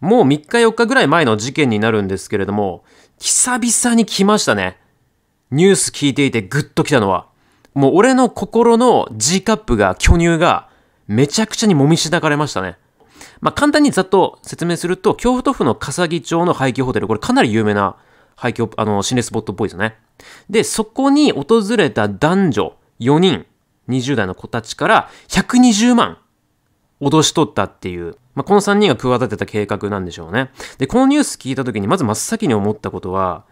もう3日4日ぐらい前の事件になるんですけれども、久々に来ましたね。ニュース聞いていてグッと来たのは。もう俺の心の G カップが、巨乳が、めちゃくちゃにもみしだかれましたね。まあ、簡単にざっと説明すると、京都府の笠木町の廃墟ホテル、これかなり有名な廃墟、あの、心霊スポットっぽいですね。で、そこに訪れた男女4人、20代の子たちから120万脅し取ったっていう、まあ、この3人が企てた計画なんでしょうね。で、このニュース聞いた時にまず真っ先に思ったことは、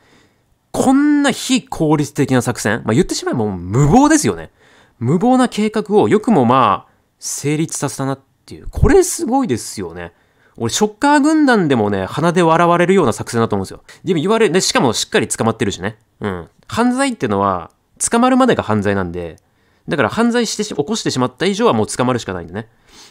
こんな非効率的な作戦、まあ、言ってしまえばもう無謀ですよね。無謀な計画をよくもまあ、成立させたなっていう、これすごいですよね。俺、ショッカー軍団でもね、鼻で笑われるような作戦だと思うんですよ。でも言われね、しかもしっかり捕まってるしね。うん。犯罪ってのは、捕まるまでが犯罪なんで、だから犯罪して起こしてしまった以上はもう捕まるしかないんでね。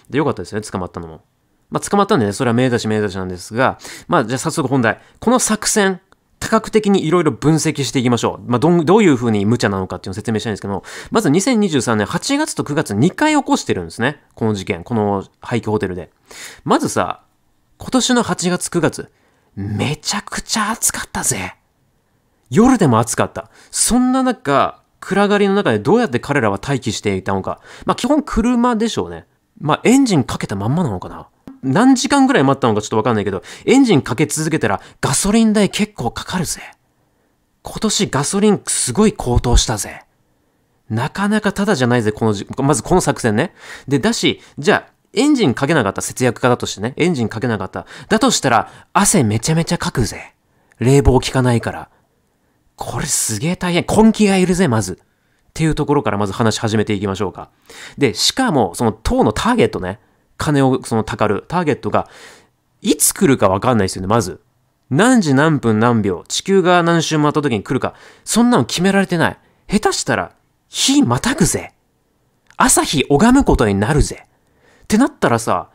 で、よかったですね、捕まったのも。まあ、捕まったんでね、それは名だし名だしなんですが、まあ、じゃあ早速本題。この作戦、多角的にいろいろ分析していきましょう。まあ、どん、どういうふうに無茶なのかっていうのを説明したいんですけども、まず2023年8月と9月2回起こしてるんですね。この事件、この廃墟ホテルで。まずさ、今年の8月9月、めちゃくちゃ暑かったぜ。夜でも暑かった。そんな中、暗がりの中でどうやって彼らは待機していたのか。まあ基本車でしょうね。まあエンジンかけたまんまなのかな。何時間ぐらい待ったのかちょっとわかんないけど、エンジンかけ続けたらガソリン代結構かかるぜ。今年ガソリンすごい高騰したぜ。なかなかタダじゃないぜ、このじ、まずこの作戦ね。で、だし、じゃあ、エンジンかけなかった、節約家だとしてね。エンジンかけなかった。だとしたら、汗めちゃめちゃかくぜ。冷房効かないから。これすげえ大変。根気がいるぜ、まず。っていうところからまず話し始めていきましょうか。で、しかも、その党のターゲットね、金をそのたかるターゲットが、いつ来るかわかんないですよね、まず。何時何分何秒、地球が何周回った時に来るか、そんなの決められてない。下手したら、日またぐぜ。朝日拝むことになるぜ。ってなったらさ、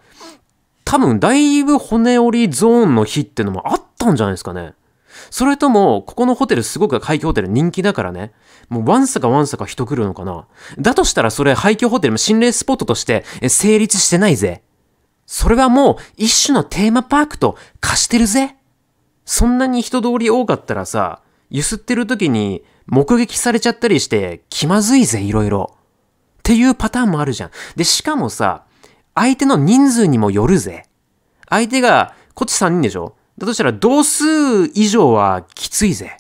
多分だいぶ骨折りゾーンの日ってのもあったんじゃないですかね。それとも、ここのホテルすごく廃墟ホテル人気だからね。もうワンサかワンサか人来るのかな。だとしたらそれ廃墟ホテルも心霊スポットとして成立してないぜ。それはもう一種のテーマパークと貸してるぜ。そんなに人通り多かったらさ、揺すってる時に目撃されちゃったりして気まずいぜ、いろいろ。っていうパターンもあるじゃん。で、しかもさ、相手の人数にもよるぜ。相手が、こっち3人でしょだとしたら同数以上はきついぜ。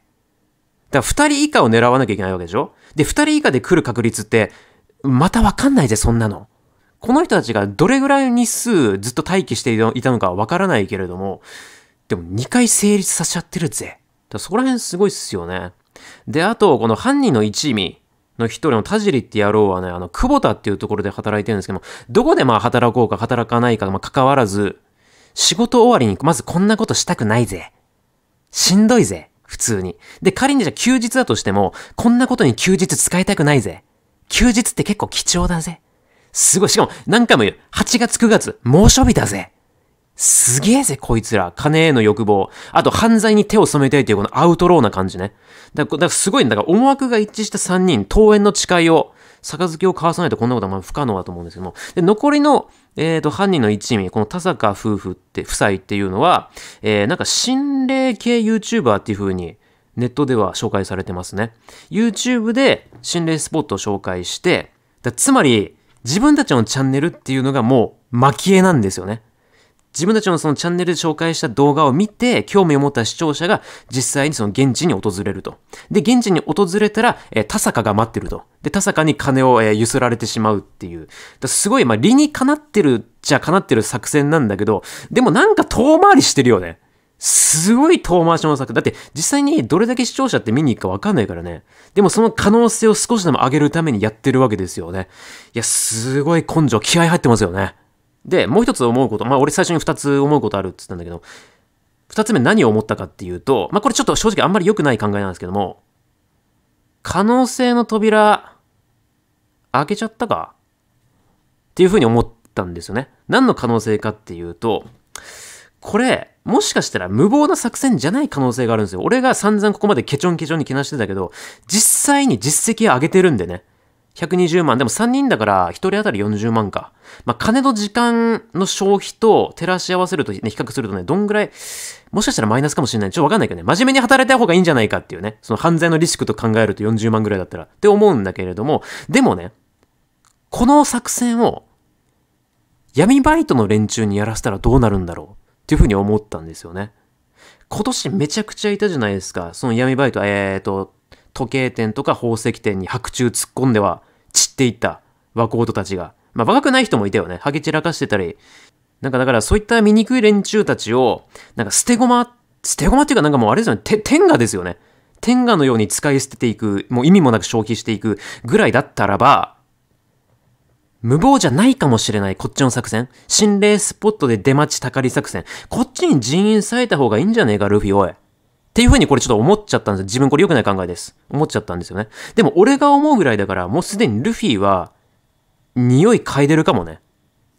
だから2人以下を狙わなきゃいけないわけでしょで、2人以下で来る確率って、またわかんないぜ、そんなの。この人たちがどれぐらいの日数ずっと待機していたのかわからないけれども、でも2回成立させちゃってるぜ。だそこら辺すごいっすよね。で、あと、この犯人の一味の一人の田尻って野郎はね、あの、久保田っていうところで働いてるんですけども、どこでまあ働こうか働かないか、まあ、関わらず、仕事終わりにまずこんなことしたくないぜ。しんどいぜ。普通に。で、仮にじゃ休日だとしても、こんなことに休日使いたくないぜ。休日って結構貴重だぜ。すごい。しかも何回も言う。8月9月、猛暑日だぜ。すげえぜ、こいつら。金への欲望。あと、犯罪に手を染めたいというこのアウトローな感じね。だから、からすごいんだから思惑が一致した3人、登園の誓いを杯を交わさないとこんなことはまあ不可能だと思うんですけども、で残りの、えーと、犯人の一味、この田坂夫婦って、夫妻っていうのは、えー、なんか心霊系 YouTuber っていう風にネットでは紹介されてますね。YouTube で心霊スポットを紹介して、だつまり自分たちのチャンネルっていうのがもう蒔絵なんですよね。自分たちのそのチャンネルで紹介した動画を見て、興味を持った視聴者が実際にその現地に訪れると。で、現地に訪れたら、えー、田坂が待ってると。で、田坂に金を、えー、すられてしまうっていう。すごい、まあ、理にかなってるっちゃかなってる作戦なんだけど、でもなんか遠回りしてるよね。すごい遠回しの作。だって実際にどれだけ視聴者って見に行くかわかんないからね。でもその可能性を少しでも上げるためにやってるわけですよね。いや、すごい根性、気合入ってますよね。で、もう一つ思うこと、まあ俺最初に二つ思うことあるって言ったんだけど、二つ目何を思ったかっていうと、まあこれちょっと正直あんまり良くない考えなんですけども、可能性の扉、開けちゃったかっていうふうに思ったんですよね。何の可能性かっていうと、これ、もしかしたら無謀な作戦じゃない可能性があるんですよ。俺が散々ここまでケチョンケチョンにけなしてたけど、実際に実績を上げてるんでね。120万。でも3人だから1人当たり40万か。まあ、金と時間の消費と照らし合わせると、ね、比較するとね、どんぐらい、もしかしたらマイナスかもしれない。ちょっとわかんないけどね、真面目に働いた方がいいんじゃないかっていうね、その犯罪のリスクと考えると40万ぐらいだったらって思うんだけれども、でもね、この作戦を闇バイトの連中にやらせたらどうなるんだろうっていうふうに思ったんですよね。今年めちゃくちゃいたじゃないですか。その闇バイト、えーと、時計店とか宝石店に白昼突っ込んでは散っていった若人たちが。まあ若くない人もいたよね。ハゲ散らかしてたり。なんかだからそういった醜い連中たちを、なんか捨て駒、捨て駒っていうかなんかもうあれですよね。天下ですよね。天下のように使い捨てていく、もう意味もなく消費していくぐらいだったらば、無謀じゃないかもしれない、こっちの作戦。心霊スポットで出待ちたかり作戦。こっちに人員さえた方がいいんじゃねえか、ルフィ、おい。っていうふうにこれちょっと思っちゃったんです自分これ良くない考えです。思っちゃったんですよね。でも俺が思うぐらいだから、もうすでにルフィは、匂い嗅いでるかもね。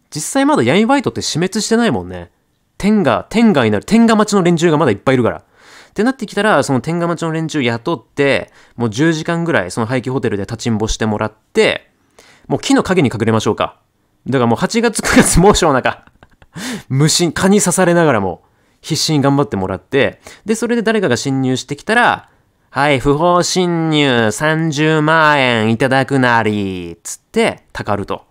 実際まだ闇バイトって死滅してないもんね。天下、天下になる、天が町の連中がまだいっぱいいるから。ってなってきたら、その天が町の連中雇って、もう10時間ぐらいその廃棄ホテルで立ちんぼしてもらって、もう木の陰に隠れましょうか。だからもう8月9月猛暑の中、無心、蚊に刺されながらも、必死に頑張ってもらって、で、それで誰かが侵入してきたら、はい、不法侵入30万円いただくなり、つって、たかると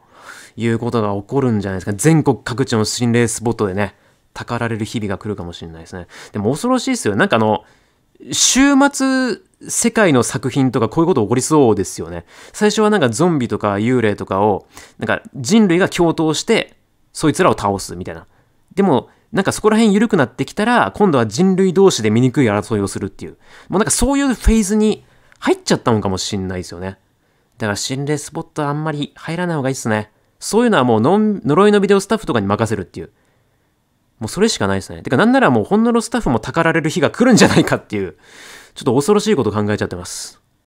いうことが起こるんじゃないですか。全国各地の心霊スポットでね、たかられる日々が来るかもしれないですね。でも恐ろしいですよ。なんかあの、週末、世界の作品とかこういうこと起こりそうですよね。最初はなんかゾンビとか幽霊とかを、なんか人類が共闘して、そいつらを倒すみたいな。でも、なんかそこら辺緩くなってきたら、今度は人類同士で醜い争いをするっていう。もうなんかそういうフェーズに入っちゃったのかもしんないですよね。だから心霊スポットはあんまり入らない方がいいっすね。そういうのはもう呪いのビデオスタッフとかに任せるっていう。もうそれしかないですね。てかなんならもうほんのろスタッフもたかられる日が来るんじゃないかっていう、ちょっと恐ろしいこと考えちゃってます。